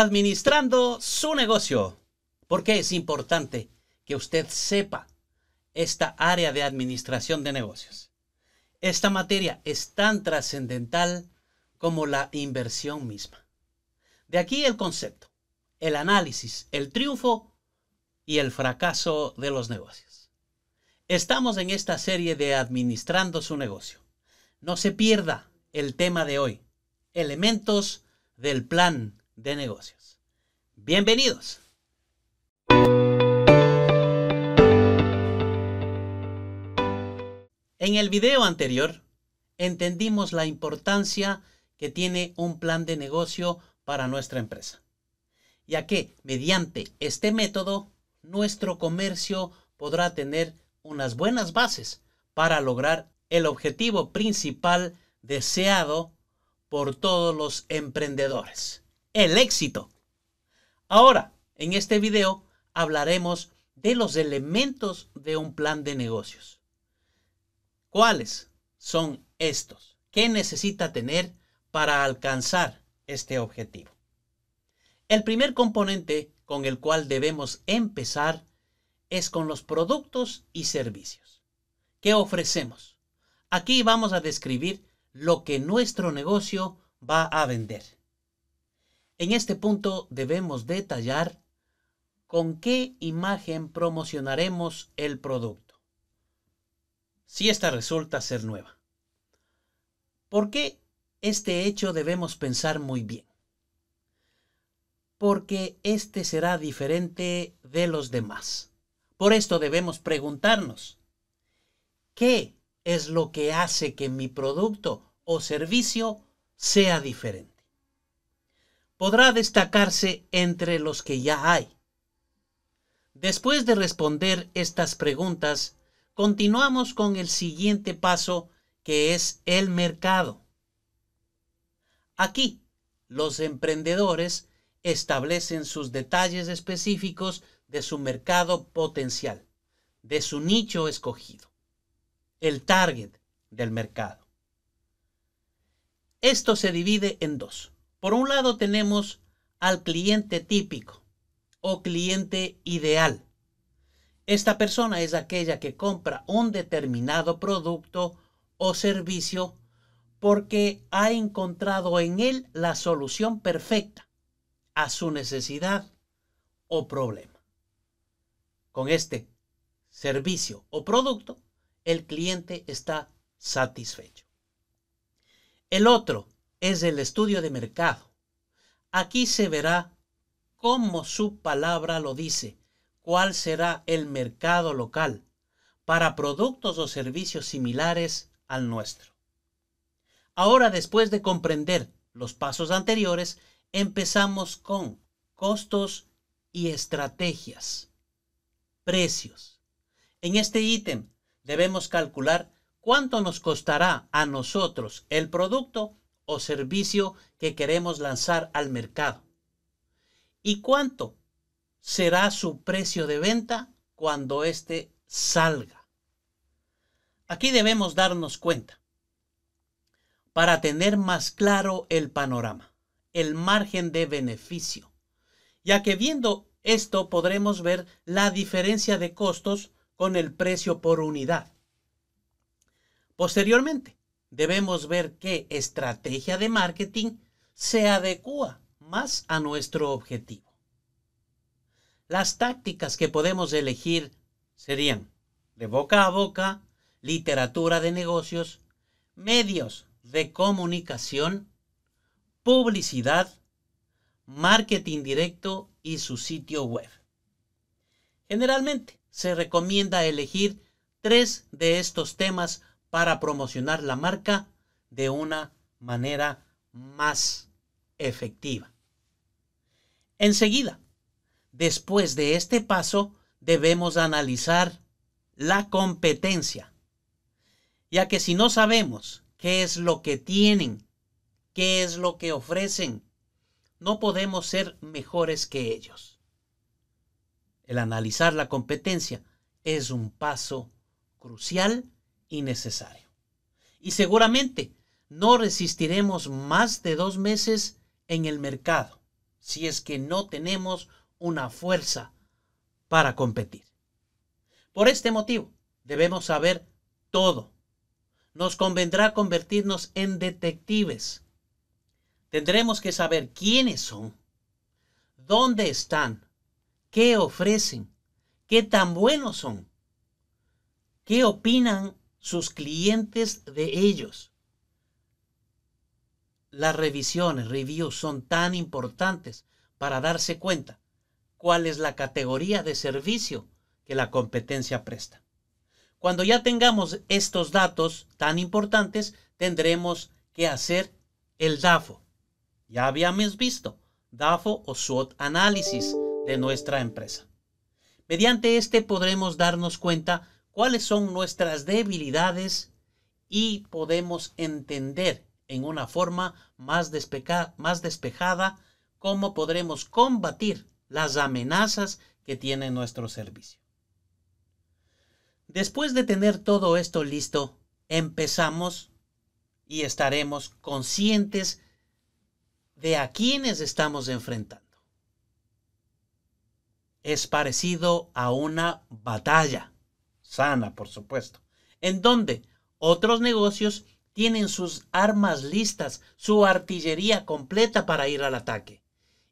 administrando su negocio. ¿Por qué es importante que usted sepa esta área de administración de negocios. Esta materia es tan trascendental como la inversión misma. De aquí el concepto, el análisis, el triunfo y el fracaso de los negocios. Estamos en esta serie de Administrando su negocio. No se pierda el tema de hoy, elementos del plan de negocios. Bienvenidos. En el video anterior entendimos la importancia que tiene un plan de negocio para nuestra empresa, ya que mediante este método nuestro comercio podrá tener unas buenas bases para lograr el objetivo principal deseado por todos los emprendedores, el éxito. Ahora, en este video hablaremos de los elementos de un plan de negocios. ¿Cuáles son estos? ¿Qué necesita tener para alcanzar este objetivo? El primer componente con el cual debemos empezar es con los productos y servicios. ¿Qué ofrecemos? Aquí vamos a describir lo que nuestro negocio va a vender. En este punto debemos detallar con qué imagen promocionaremos el producto, si esta resulta ser nueva. ¿Por qué este hecho debemos pensar muy bien? Porque este será diferente de los demás. Por esto debemos preguntarnos, ¿qué es lo que hace que mi producto o servicio sea diferente? podrá destacarse entre los que ya hay. Después de responder estas preguntas, continuamos con el siguiente paso que es el mercado. Aquí, los emprendedores establecen sus detalles específicos de su mercado potencial, de su nicho escogido, el target del mercado. Esto se divide en dos. Por un lado tenemos al cliente típico o cliente ideal. Esta persona es aquella que compra un determinado producto o servicio porque ha encontrado en él la solución perfecta a su necesidad o problema. Con este servicio o producto, el cliente está satisfecho. El otro es el estudio de mercado. Aquí se verá cómo su palabra lo dice, cuál será el mercado local para productos o servicios similares al nuestro. Ahora, después de comprender los pasos anteriores, empezamos con costos y estrategias. Precios. En este ítem debemos calcular cuánto nos costará a nosotros el producto o servicio que queremos lanzar al mercado. ¿Y cuánto será su precio de venta cuando éste salga? Aquí debemos darnos cuenta para tener más claro el panorama, el margen de beneficio, ya que viendo esto podremos ver la diferencia de costos con el precio por unidad. Posteriormente, debemos ver qué estrategia de marketing se adecua más a nuestro objetivo. Las tácticas que podemos elegir serían de boca a boca, literatura de negocios, medios de comunicación, publicidad, marketing directo y su sitio web. Generalmente se recomienda elegir tres de estos temas para promocionar la marca de una manera más efectiva. Enseguida, después de este paso, debemos analizar la competencia, ya que si no sabemos qué es lo que tienen, qué es lo que ofrecen, no podemos ser mejores que ellos. El analizar la competencia es un paso crucial y Y seguramente no resistiremos más de dos meses en el mercado si es que no tenemos una fuerza para competir. Por este motivo, debemos saber todo. Nos convendrá convertirnos en detectives. Tendremos que saber quiénes son, dónde están, qué ofrecen, qué tan buenos son, qué opinan sus clientes de ellos. Las revisiones, reviews, son tan importantes para darse cuenta cuál es la categoría de servicio que la competencia presta. Cuando ya tengamos estos datos tan importantes, tendremos que hacer el DAFO. Ya habíamos visto DAFO o SWOT análisis de nuestra empresa. Mediante este podremos darnos cuenta cuáles son nuestras debilidades y podemos entender en una forma más, más despejada cómo podremos combatir las amenazas que tiene nuestro servicio. Después de tener todo esto listo, empezamos y estaremos conscientes de a quienes estamos enfrentando. Es parecido a una batalla sana, por supuesto, en donde otros negocios tienen sus armas listas, su artillería completa para ir al ataque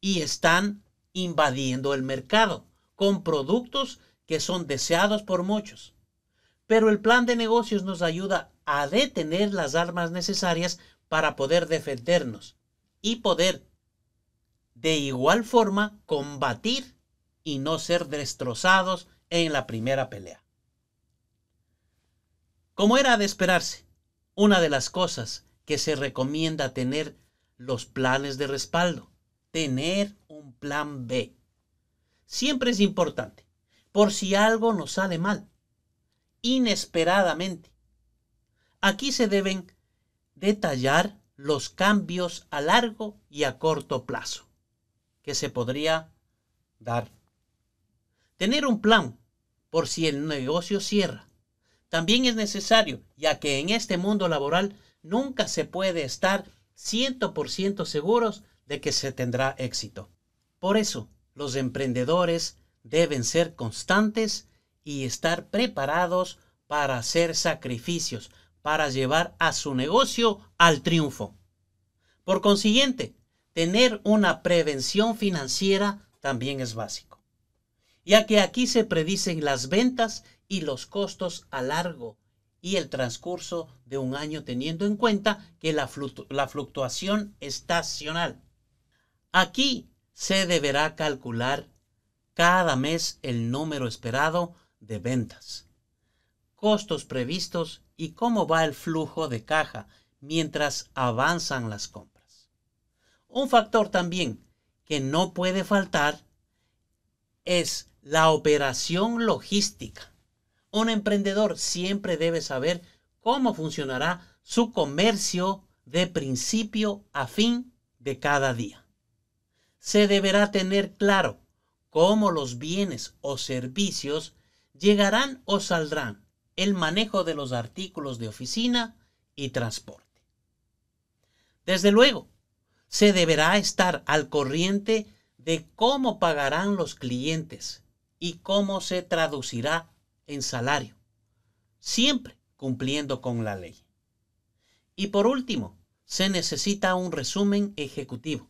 y están invadiendo el mercado con productos que son deseados por muchos. Pero el plan de negocios nos ayuda a detener las armas necesarias para poder defendernos y poder de igual forma combatir y no ser destrozados en la primera pelea. Como era de esperarse, una de las cosas que se recomienda tener los planes de respaldo, tener un plan B. Siempre es importante, por si algo nos sale mal, inesperadamente. Aquí se deben detallar los cambios a largo y a corto plazo que se podría dar. Tener un plan por si el negocio cierra también es necesario, ya que en este mundo laboral nunca se puede estar 100% seguros de que se tendrá éxito. Por eso, los emprendedores deben ser constantes y estar preparados para hacer sacrificios, para llevar a su negocio al triunfo. Por consiguiente, tener una prevención financiera también es básico, ya que aquí se predicen las ventas y los costos a largo y el transcurso de un año teniendo en cuenta que la, la fluctuación estacional. Aquí se deberá calcular cada mes el número esperado de ventas, costos previstos y cómo va el flujo de caja mientras avanzan las compras. Un factor también que no puede faltar es la operación logística. Un emprendedor siempre debe saber cómo funcionará su comercio de principio a fin de cada día. Se deberá tener claro cómo los bienes o servicios llegarán o saldrán, el manejo de los artículos de oficina y transporte. Desde luego, se deberá estar al corriente de cómo pagarán los clientes y cómo se traducirá en salario, siempre cumpliendo con la ley. Y por último, se necesita un resumen ejecutivo.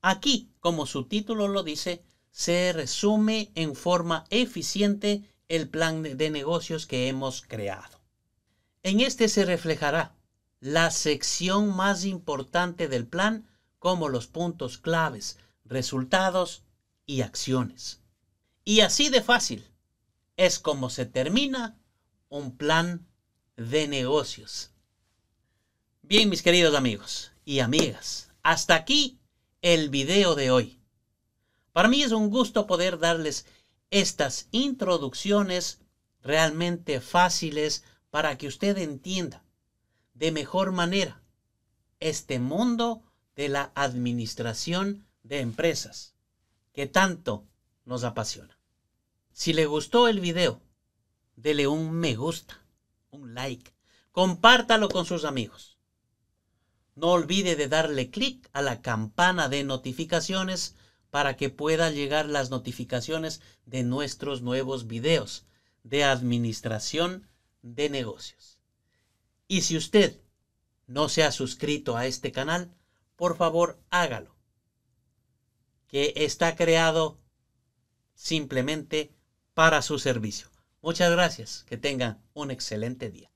Aquí, como su título lo dice, se resume en forma eficiente el plan de negocios que hemos creado. En este se reflejará la sección más importante del plan como los puntos claves, resultados y acciones. Y así de fácil, es como se termina un plan de negocios. Bien, mis queridos amigos y amigas, hasta aquí el video de hoy. Para mí es un gusto poder darles estas introducciones realmente fáciles para que usted entienda de mejor manera este mundo de la administración de empresas que tanto nos apasiona. Si le gustó el video, dele un me gusta, un like. Compártalo con sus amigos. No olvide de darle clic a la campana de notificaciones para que pueda llegar las notificaciones de nuestros nuevos videos de administración de negocios. Y si usted no se ha suscrito a este canal, por favor hágalo, que está creado simplemente para su servicio. Muchas gracias. Que tengan un excelente día.